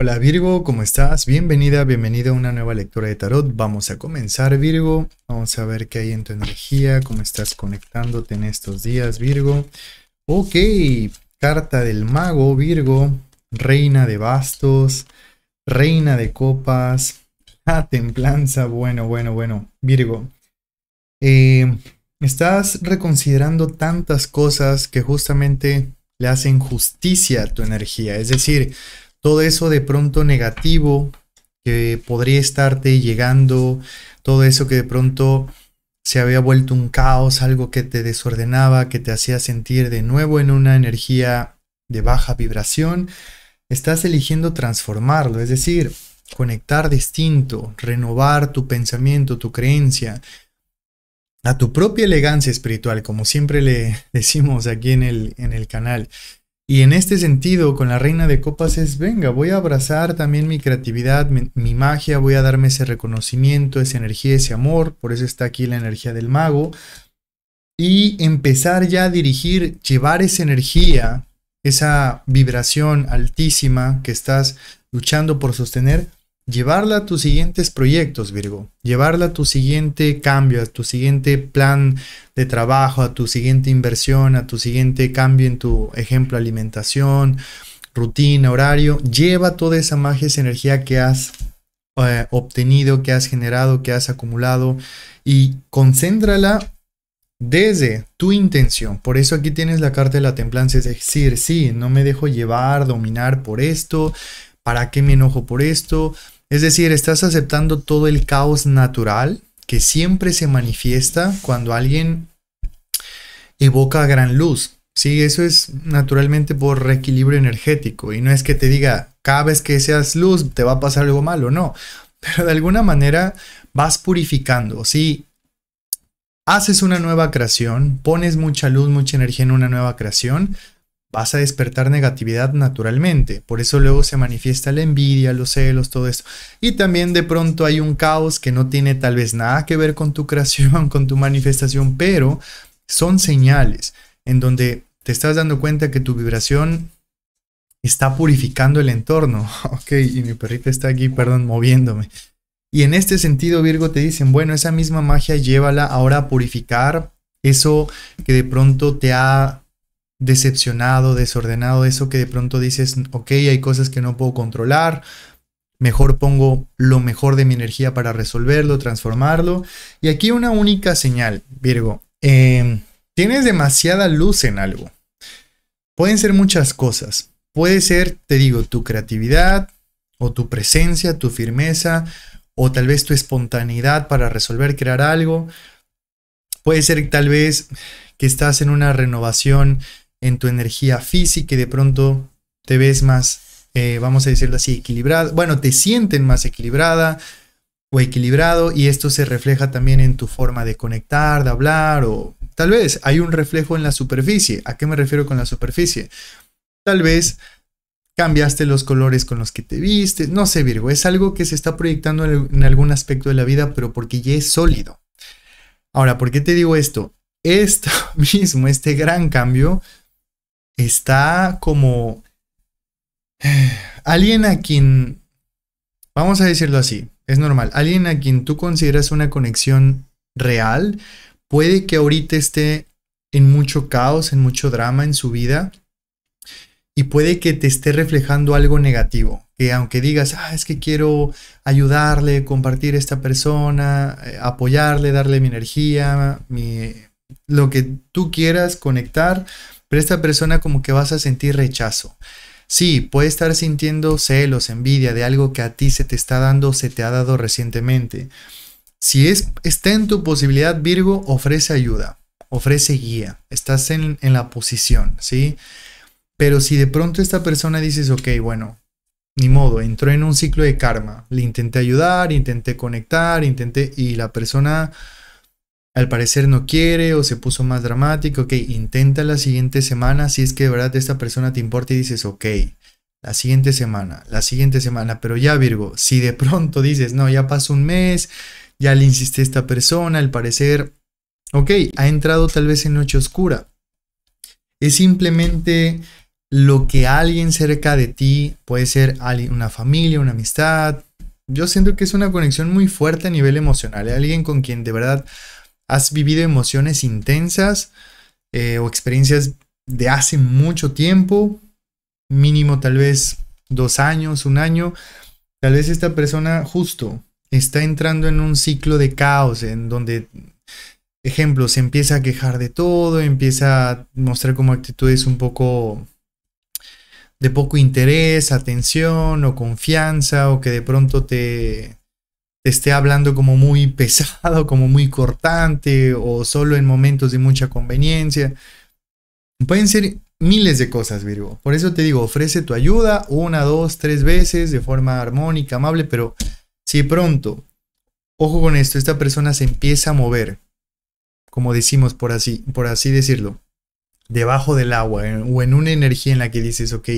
Hola Virgo, ¿cómo estás? Bienvenida, bienvenido a una nueva lectura de tarot. Vamos a comenzar Virgo, vamos a ver qué hay en tu energía, cómo estás conectándote en estos días Virgo. Ok, carta del mago Virgo, reina de bastos, reina de copas, la templanza, bueno, bueno, bueno, Virgo. Eh, estás reconsiderando tantas cosas que justamente le hacen justicia a tu energía, es decir, todo eso de pronto negativo que podría estarte llegando, todo eso que de pronto se había vuelto un caos, algo que te desordenaba, que te hacía sentir de nuevo en una energía de baja vibración, estás eligiendo transformarlo, es decir, conectar distinto, renovar tu pensamiento, tu creencia, a tu propia elegancia espiritual, como siempre le decimos aquí en el, en el canal. Y en este sentido, con la reina de copas es, venga, voy a abrazar también mi creatividad, mi, magia, voy a darme ese reconocimiento, esa energía, ese amor, por eso está aquí la energía del mago, y empezar ya a dirigir, llevar esa energía, esa vibración altísima que estás luchando por sostener llevarla a tus siguientes proyectos, Virgo, llevarla a tu siguiente cambio, a tu siguiente plan de trabajo, a tu siguiente inversión, a tu siguiente cambio en tu ejemplo alimentación, rutina, horario, lleva toda esa magia, esa energía que has eh, obtenido, que has generado, que has acumulado y concéntrala desde tu intención. Por eso aquí tienes la carta de la templanza, es decir, sí, no me dejo llevar, dominar por esto, ¿para qué me enojo por esto? Es decir, estás aceptando todo el caos natural que siempre se manifiesta cuando alguien evoca gran luz. Sí, eso es naturalmente por reequilibrio energético y no es que te diga cada vez que seas luz te va a pasar algo malo, no. Pero de alguna manera vas purificando. Si haces una nueva creación, pones mucha luz, mucha energía en una nueva creación, vas a despertar negatividad naturalmente. Por eso luego se manifiesta la envidia, los celos, todo esto. Y también de pronto hay un caos que no tiene tal vez nada que ver con tu creación, con tu manifestación, pero son señales en donde te estás dando cuenta que tu vibración está purificando el entorno. Ok, y mi perrita está aquí, perdón, moviéndome. Y en este sentido, Virgo, te dicen, bueno, esa misma magia llévala ahora a purificar eso que de pronto te ha decepcionado, desordenado, eso que de pronto dices, ok, hay cosas que no puedo controlar, mejor pongo lo mejor de mi energía para resolverlo, transformarlo. Y aquí una única señal, Virgo, em, tienes demasiada luz en algo. Pueden ser muchas cosas. Puede ser, te digo, tu creatividad o tu presencia, tu firmeza o tal vez tu espontaneidad para resolver, crear algo. Puede ser tal vez que estás en una renovación en tu energía física y de pronto te ves más, eh, vamos a decirlo así, equilibrado, Bueno, te sienten más equilibrada o equilibrado y esto se refleja también en tu forma de conectar, de hablar o tal vez hay un reflejo en la superficie. ¿A qué me refiero con la superficie? Tal vez cambiaste los colores con los que te viste, no sé Virgo, es algo que se está proyectando en algún aspecto de la vida, pero porque ya es sólido. Ahora, ¿por qué te digo esto? Esto mismo, este gran cambio, está como alguien a quien, vamos a decirlo así, es normal, alguien a quien tú consideras una conexión real, puede que ahorita esté en mucho caos, en mucho drama en su vida y puede que te esté reflejando algo negativo, que aunque digas, ah, es que quiero ayudarle, compartir a esta persona, eh, apoyarle, darle mi energía, lo que tú quieras conectar, pero esta persona como que vas a sentir rechazo. Sí, puede estar sintiendo celos, envidia de algo que a ti se te está dando, se te ha dado recientemente. Si es, está en tu posibilidad, Virgo, ofrece ayuda, ofrece guía, estás en, en la posición, ¿sí? Pero si de pronto esta persona dices, ok, bueno, ni modo, entró en un ciclo de karma, le intenté ayudar, intenté conectar, intenté, y la persona al parecer no quiere o se puso más dramático, ok, intenta la siguiente semana si es que de verdad esta persona te importa y dices, ok, la siguiente semana, la siguiente semana, pero ya Virgo, si de pronto dices, no, ya pasó un mes, ya le insiste esta persona, al parecer, ok, ha entrado tal vez en noche oscura. Es simplemente lo que alguien cerca de ti, puede ser una familia, una amistad, yo siento que es una conexión muy fuerte a nivel emocional, alguien con quien de verdad has vivido emociones intensas eh, o experiencias de hace mucho tiempo, mínimo tal vez dos años, un año, tal vez esta persona justo está entrando en un ciclo de caos en donde, ejemplo, se empieza a quejar de todo, empieza a mostrar como actitudes un poco de poco interés, atención o confianza o que de pronto te esté hablando como muy pesado, como muy cortante o solo en momentos de mucha conveniencia. Pueden ser miles de cosas, Virgo. Por eso te digo, ofrece tu ayuda una, dos, tres veces de forma armónica, amable, pero si pronto, ojo con esto, esta persona se empieza a mover, como decimos por así, por así decirlo, debajo del agua o en una energía en la que dices, ok,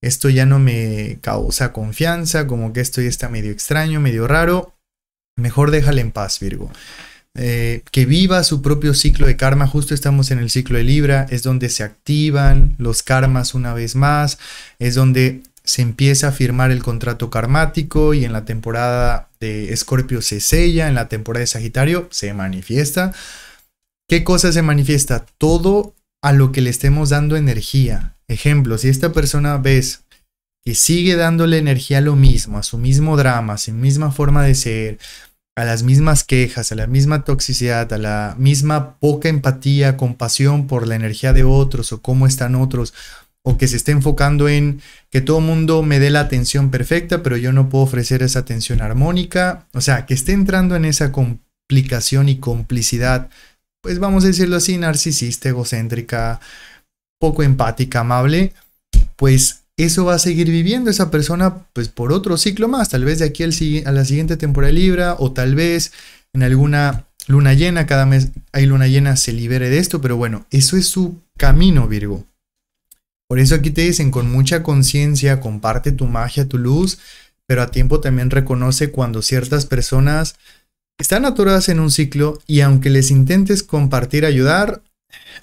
esto ya no me causa confianza, como que esto ya está medio extraño, medio raro, Mejor déjale en paz, Virgo. Eh, que viva su propio ciclo de karma. Justo estamos en el ciclo de Libra, es donde se activan los karmas una vez más, es donde se empieza a firmar el contrato karmático y en la temporada de Escorpio se sella, en la temporada de Sagitario se manifiesta. ¿Qué cosa se manifiesta? Todo a lo que le estemos dando energía. Ejemplo, si esta persona ves que sigue dándole energía a lo mismo, a su mismo drama, a su misma forma de ser, a las mismas quejas, a la misma toxicidad, a la misma poca empatía, compasión por la energía de otros o cómo están otros, o que se esté enfocando en que todo el mundo me dé la atención perfecta, pero yo no puedo ofrecer esa atención armónica, o sea, que esté entrando en esa complicación y complicidad, pues vamos a decirlo así, narcisista, egocéntrica, poco empática, amable, pues eso va a seguir viviendo esa persona pues por otro ciclo más, tal vez de aquí a la siguiente temporada Libra o tal vez en alguna luna llena, cada mes hay luna llena, se libere de esto, pero bueno, eso es su camino Virgo. Por eso aquí te dicen con mucha conciencia, comparte tu magia, tu luz, pero a tiempo también reconoce cuando ciertas personas están atoradas en un ciclo y aunque les intentes compartir, ayudar,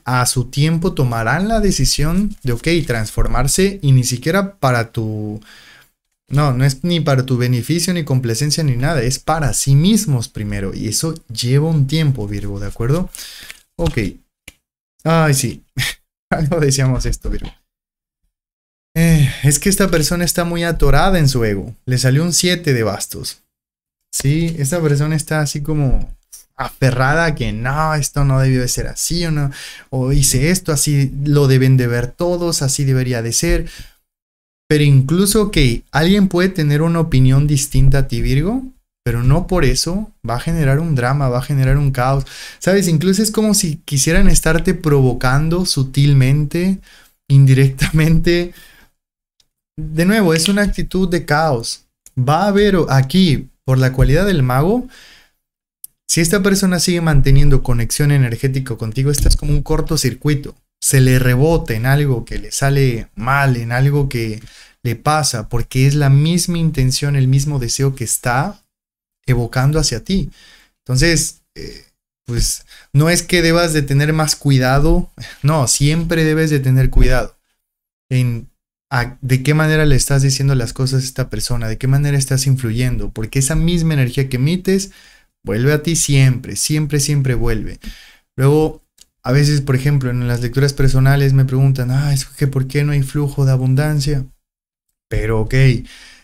a su tiempo tomarán la decisión de, ok, transformarse y ni siquiera para tu... No, no es ni para tu beneficio, ni complacencia, ni nada, es para sí mismos primero. Y eso lleva un tiempo, Virgo, ¿de acuerdo? Ok. Ay, sí. Algo ah, decíamos esto, Virgo. Eh, es que esta persona está muy atorada en su ego. Le salió un 7 de bastos. Sí, esta persona está así como aferrada que no, esto no debió de ser así o no, o hice esto, así lo deben de ver todos, así debería de ser. Pero incluso que alguien puede tener una opinión distinta a ti, Virgo, pero no por eso va a generar un drama, va a generar un caos. Sabes, incluso es como si quisieran estarte provocando sutilmente, indirectamente. De nuevo, es una actitud de caos. Va a haber aquí, por la cualidad del mago, si esta persona sigue manteniendo conexión energética contigo, es como un cortocircuito. Se le rebota en algo que le sale mal, en algo que le pasa, porque es la misma intención, el mismo deseo que está evocando hacia ti. Entonces, eh, pues no es que debas de tener más cuidado, no, siempre debes de tener cuidado en de qué manera le estás diciendo las cosas a esta persona, de qué manera estás influyendo, porque esa misma energía que emites Vuelve a ti siempre, siempre, siempre vuelve. Luego, a veces, por ejemplo, en las lecturas personales me preguntan, ah, es que ¿por qué no hay flujo de abundancia? Pero ok,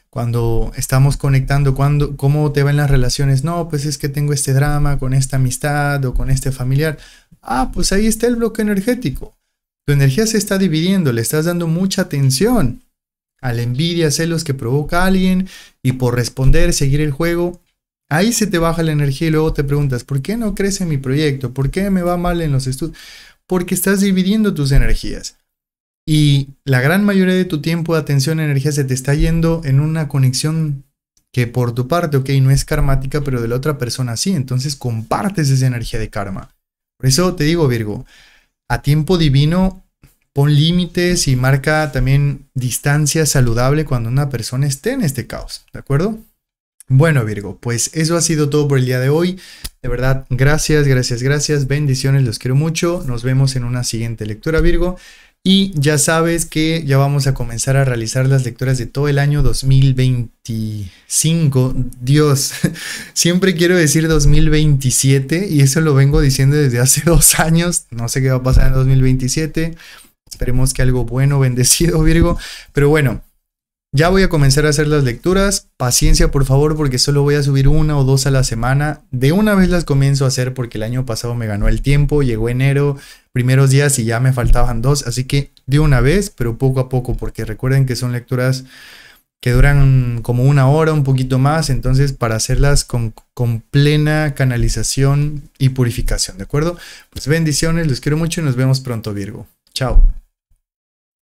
cuando estamos conectando, cuando, ¿cómo te van las relaciones? No, pues es que tengo este drama con esta amistad o con este familiar. Ah, pues ahí está el bloque energético. Tu energía se está dividiendo, le estás dando mucha atención a la envidia, celos que provoca alguien y por responder, seguir el juego, Ahí se te baja la energía y luego te preguntas, ¿por qué no crece mi proyecto? ¿Por qué me va mal en los estudios? Porque estás dividiendo tus energías. Y la gran mayoría de tu tiempo de atención y energía se te está yendo en una conexión que por tu parte, ok, no es karmática, pero de la otra persona sí. Entonces compartes esa energía de karma. Por eso te digo, Virgo, a tiempo divino, pon límites y marca también distancia saludable cuando una persona esté en este caos, ¿de acuerdo? Bueno Virgo, pues eso ha sido todo por el día de hoy. De verdad, gracias, gracias, gracias. Bendiciones, los quiero mucho. Nos vemos en una siguiente lectura Virgo. Y ya sabes que ya vamos a comenzar a realizar las lecturas de todo el año 2025. Dios, siempre quiero decir 2027 y eso lo vengo diciendo desde hace dos años. No sé qué va a pasar en 2027. Esperemos que algo bueno, bendecido Virgo. Pero bueno, ya voy a comenzar a hacer las lecturas. Paciencia, por favor, porque solo voy a subir una o dos a la semana. De una vez las comienzo a hacer porque el año pasado me ganó el tiempo, llegó enero, primeros días y ya me faltaban dos. Así que de una vez, pero poco a poco, porque recuerden que son lecturas que duran como una hora, un poquito más. Entonces, para hacerlas con, con plena canalización y purificación, ¿de acuerdo? Pues bendiciones, los quiero mucho y nos vemos pronto, Virgo. Chao.